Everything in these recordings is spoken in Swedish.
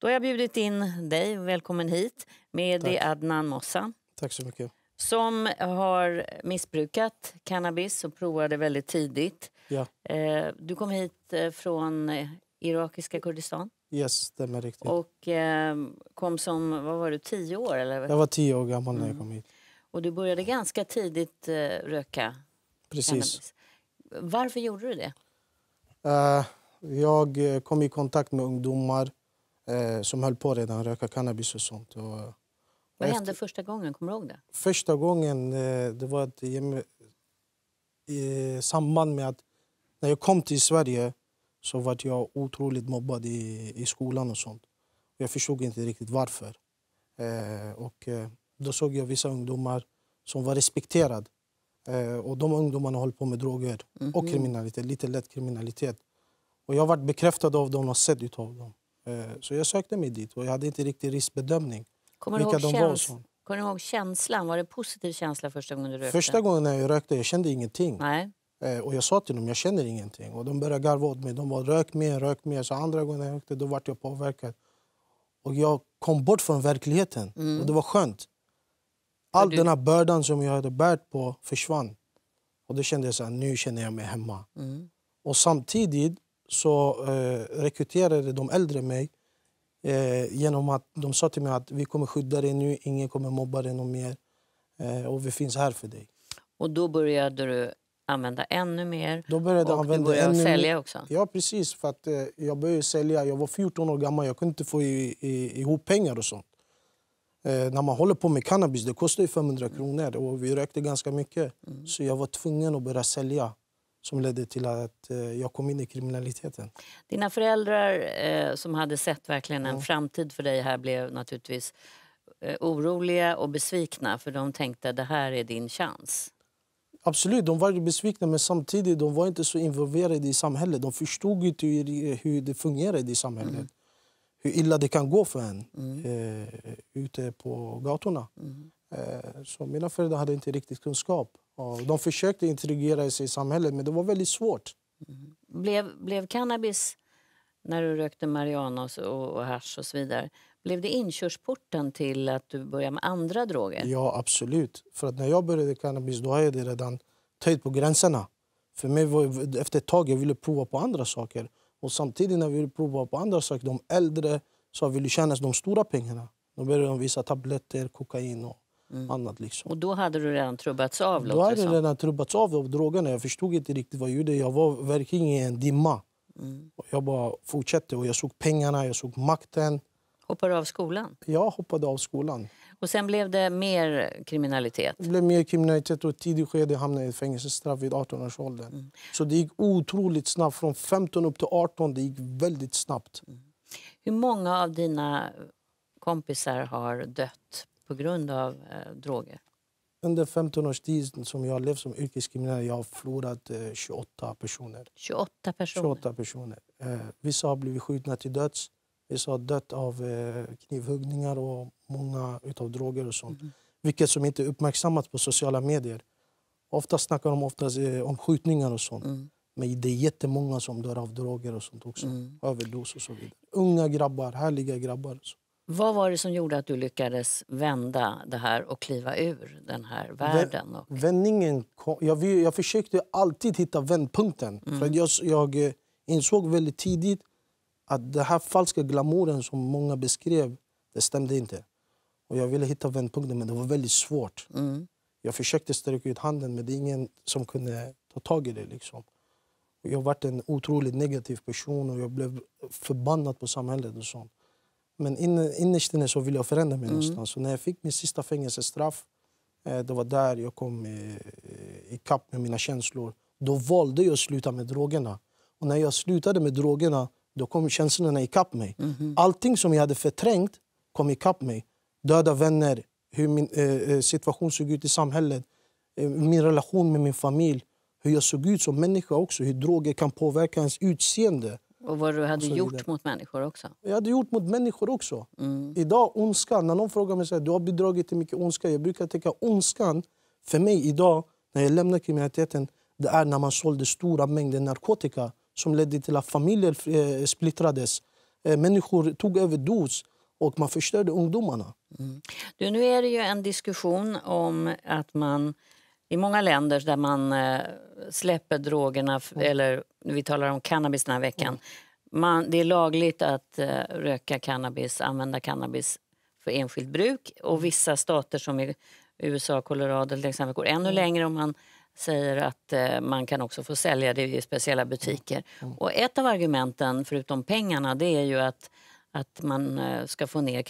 Då har jag bjudit in dig, välkommen hit, Mehdi Adnan Mossa. Tack så mycket. Som har missbrukat cannabis och provade väldigt tidigt. Ja. Eh, du kom hit eh, från eh, irakiska Kurdistan. Yes, stämmer riktigt. Och kom som, vad var du, tio år? Eller? Jag var tio år gammal mm. jag kom hit. Och du började ganska tidigt röka Precis. Cannabis. Varför gjorde du det? Jag kom i kontakt med ungdomar eh, som höll på redan, röka cannabis och sånt. Och, och Vad hände första gången? Kommer du ihåg det? Första gången eh, det var ett, i, i samband med att när jag kom till Sverige så var jag otroligt mobbad i, i skolan och sånt. Jag förstod inte riktigt varför. Eh, och, eh, då såg jag vissa ungdomar som var respekterade. Eh, och de ungdomarna höll på med droger mm -hmm. och mhm. kriminalitet, lite lätt kriminalitet. Och jag har varit bekräftad av dem och sett utav dem. Eh, så jag sökte mig dit och jag hade inte riktigt riskbedömning. Kommer vilka de var som. Kommer du ihåg känslan? Var det positiv känsla första gången du rökte? Första gången när jag rökte jag kände ingenting. Nej. Eh, och jag sa till dem jag känner ingenting. Och de började garva åt mig. De var rök mer, rök mer. Så andra gången jag rökte då var jag påverkad. Och jag kom bort från verkligheten. Mm. Och det var skönt. All du... den här bördan som jag hade bärt på försvann. Och då kände jag så nu känner jag mig hemma. Mm. Och samtidigt så eh, rekryterade de äldre mig eh, genom att de sa till mig att vi kommer skydda dig nu, ingen kommer mobba dig någon mer eh, och vi finns här för dig. Och då började du använda ännu mer då började och använda du började ännu sälja mer. också? Ja precis, för att eh, jag började sälja. Jag var 14 år gammal, jag kunde inte få i, i, ihop pengar och sånt. Eh, när man håller på med cannabis, det kostar ju 500 kronor och vi rökte ganska mycket. Mm. Så jag var tvungen att börja sälja som ledde till att eh, jag kom in i kriminaliteten. Dina föräldrar eh, som hade sett verkligen en mm. framtid för dig här blev naturligtvis eh, oroliga och besvikna för de tänkte att det här är din chans. Absolut, de var besvikna men samtidigt de var inte så involverade i samhället. De förstod inte hur, hur det fungerade i samhället. Mm. Hur illa det kan gå för en mm. Eh, ute på gatorna. Mm. Eh, så mina föräldrar hade inte riktigt kunskap. De försökte integrera sig i samhället, men det var väldigt svårt. Mm. Blev, blev cannabis, när du rökte marijuana och, och, hash och så vidare blev det inkörsporten till att du började med andra droger? Ja, absolut. För att när jag började cannabis då hade jag redan töjt på gränserna. För mig var, efter ett tag jag ville prova på andra saker. Och samtidigt när vi ville prova på andra saker, de äldre så ville tjäna de stora pengarna. Då började de visa tabletter, kokain och Mm. Annat liksom. Och då hade du redan trubbats av? Då hade jag redan trubbats av av drogerna. Jag förstod inte riktigt vad jag gjorde. Jag var verkligen i en dimma. Mm. Jag bara fortsatte och jag såg pengarna, jag såg makten. Hoppade du av skolan? Jag hoppade av skolan. Och sen blev det mer kriminalitet? Det blev mer kriminalitet och i tidigt skede hamnade i fängelsestraff vid 18 års ålder. Mm. Så det gick otroligt snabbt. Från 15 upp till 18, det gick väldigt snabbt. Mm. Hur många av dina kompisar har dött på grund av eh, droger? Under 15 års tid som jag har levt som yrkeskriminell jag har förlorat eh, 28 personer. 28 personer? 28 personer. Eh, vissa har blivit skjutna till döds. Vissa har dött av eh, knivhuggningar och många utav droger och sånt. Mm. Vilket som inte uppmärksammats på sociala medier. Ofta snackar de oftast, eh, om skjutningar och sånt. Mm. Men det är jättemånga som dör av droger och sånt också. Mm. Överdos och så vidare. Unga grabbar, härliga grabbar. Vad var det som gjorde att du lyckades vända det här och kliva ur den här världen? Och... Vändningen kom, jag, jag försökte alltid hitta vändpunkten. Mm. För jag, jag, eh, insåg väldigt tidigt att den här falska glamouren som många beskrev, det stämde inte. Och jag ville hitta vändpunkten, men det var väldigt svårt. Mm. Jag försökte sträcka ut handen, men det är ingen som kunde ta tag i det. Liksom. Jag var en otroligt negativ person och jag blev förbannad på samhället. och sånt. Men innerst inne så vill jag förändra mig mm. någonstans. Så när jag fick min sista fängelsestraff, eh, det var där jag kom eh, ikapp med mina känslor. Då valde jag att sluta med drogerna. Och när jag slutade med drogerna, då kom känslorna ikapp mig. Mm. Allting som jag hade förträngt kom ikapp mig. Döda vänner, hur min eh, eh, situation såg ut i samhället, eh, min relation med min familj, hur jag såg ut som människa också, hur droger kan påverka ens utseende. Och vad du hade gjort mot människor också? Jag hade gjort mot människor också. Mm. Idag, ondskan. När någon frågar mig så här, du har bidragit till mycket ondska. Jag brukar tänka ondskan, för mig idag, när jag lämnar kriminaliteten, det är när man sålde stora mängder narkotika som ledde till att familjer eh, splittrades. Eh, människor tog över dos, och man förstörde ungdomarna. Mm. Du, nu är det ju en diskussion om att man i många länder där man eh, släpper drogerna, mm. eller vi talar om cannabis den här veckan. Mm. Man, det är lagligt att eh, röka cannabis, använda cannabis för enskilt bruk. Och mm. vissa stater som i USA, Colorado till exempel, går ännu längre om man säger att eh, man kan också få sälja det i speciella butiker. Och ett av argumenten, förutom pengarna, det är ju att, att man ska få ner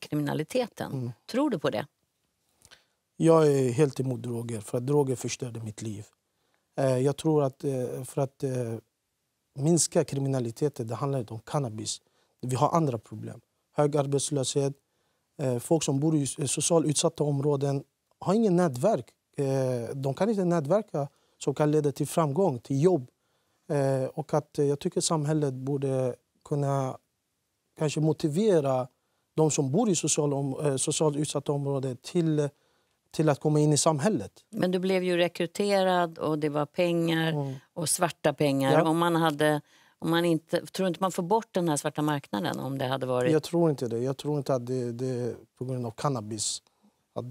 kriminaliteten. Mm. Tror du på det? Jag är helt emot droger, för att droger förstörde mitt liv. Eh, jag tror att eh, för att eh, minska kriminaliteten, det handlar inte om cannabis. Vi har andra problem. Hög arbetslöshet, folk som bor i socialt utsatta områden har ingen nätverk. De kan inte nätverka som kan leda till framgång, till jobb. Och att jag tycker samhället borde kunna kanske motivera de som bor i socialt, utsatta områden till till att komma in i samhället. Men du blev ju rekryterad och det var pengar mm. och svarta pengar. Ja. Om man hade, om man inte, tror inte man får bort den här svarta marknaden? om det hade varit... Jag tror inte det. Jag tror inte att det, det på grund av cannabis att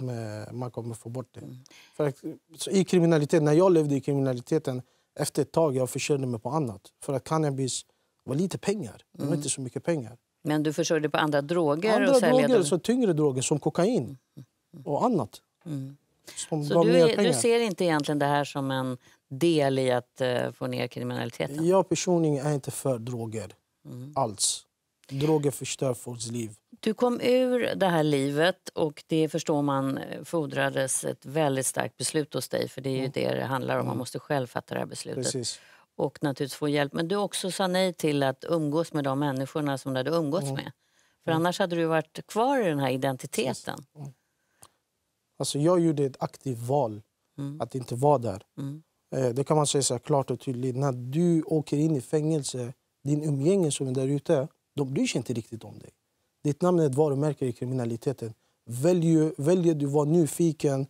man kommer få bort det. Mm. För att, i kriminalitet, när jag levde i kriminaliteten efter ett tag jag försörjde mig på annat. För att cannabis var lite pengar. Det var mm. inte så mycket pengar. Men du försörjde på andra droger? Andra och droger, så tyngre droger som kokain mm. Mm. och annat. Mm. Så du, du, ser inte egentligen det här som en del i att uh, få ner kriminaliteten? Jag personligen är inte för droger mm. alls. Droger förstör folks liv. Du kom ur det här livet och det förstår man eh, fordrades ett väldigt starkt beslut hos dig för det är mm. det det handlar om, man mm. måste själv fatta det här beslutet. Precis. Och naturligtvis få hjälp. Men du också sa nej till att umgås med de människorna som du hade umgåtts mm. med. För annars hade du varit kvar i den här identiteten. Precis. Mm. Alltså jag gjorde ett aktivt val mm. att inte vara där. Mm. Eh, det kan man säga så klart och tydligt. När du åker in i fängelse, din umgänge som är där ute, de bryr sig inte riktigt om dig. Ditt namn är ett varumärke i kriminaliteten. Väljer, väljer du att vara nyfiken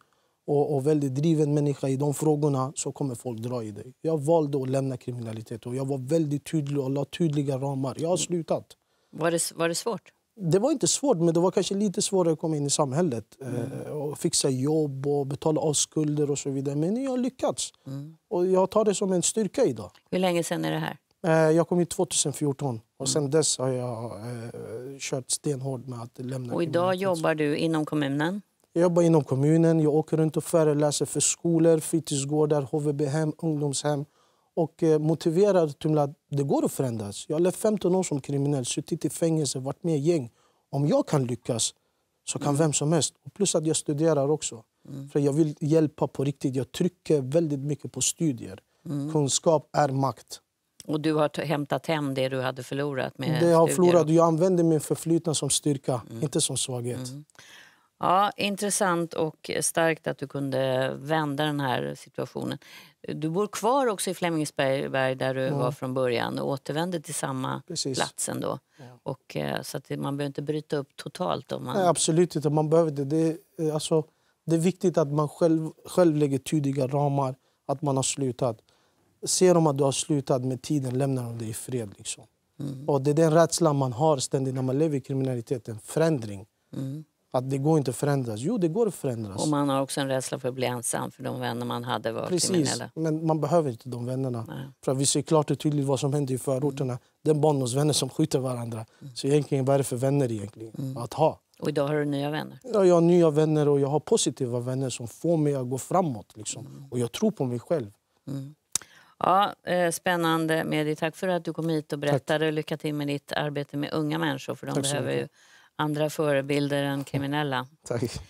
och, och väldigt driven människa i de frågorna så kommer folk dra i dig. Jag valde att lämna kriminaliteten. och jag var väldigt tydlig och la tydliga ramar. Jag har mm. slutat. Var det, var det svårt? det var inte svårt, men det var kanske lite svårare att komma in i samhället. Eh, mm. Och fixa jobb och betala av skulder och så vidare. Men jag har lyckats. Mm. Och jag tar det som en styrka idag. Hur länge sen är det här? Eh, jag kom hit 2014 och mm. sen dess har jag eh, kört stenhårt med att lämna Och idag jobbar du inom kommunen? Jag jobbar inom kommunen, jag åker runt och föreläser för skolor, fritidsgårdar, HVB-hem, ungdomshem och eh, motiverar till att det går att förändras. Jag levde 15 år som kriminell, suttit i fängelse, varit med i gäng. Om jag kan lyckas så kan vem som helst. Och plus att jag studerar också. Mm. För Jag vill hjälpa på riktigt. Jag trycker väldigt mycket på studier. Mm. Kunskap är makt. Och du har hämtat hem det du hade förlorat? med Det Jag har förlorat. Jag använder min förflutna som styrka, mm. inte som svaghet. Mm. Ja, Intressant och starkt att du kunde vända den här situationen du bor kvar också i Flemingsberg där du ja. var från början och återvänder till samma Precis. plats ändå. Ja. Och, eh, så att man behöver inte bryta upp totalt. Om man... Nej, absolut inte. Man behöver det. Det, eh, är, alltså, det är viktigt att man själv, själv lägger tydliga ramar, att man har slutat. Ser de att du har slutat med tiden lämnar de dig i fred. Liksom. Mm. Och det är den rädslan man har ständigt när man lever i kriminaliteten. Förändring. Mm. Att det går inte att förändras. Jo, det går att förändras. Och man har också en rädsla för att bli ensam, för de vänner man hade var Precis, kriminella. men man behöver inte de vännerna. Nej. För vi ser klart och tydligt vad som händer i förorterna. Den barndomsvänner som skjuter varandra. Mm. Så egentligen, vad är det för vänner egentligen mm. att ha? Och idag har du nya vänner? Ja, jag har nya vänner och jag har positiva vänner som får mig att gå framåt. Liksom. Mm. Och jag tror på mig själv. Mm. Ja, eh, spännande, Mehdi. Tack för att du kom hit och berättade. Tack. Lycka till med ditt arbete med unga människor. för de Tack behöver andra förebilder än kriminella. Tack.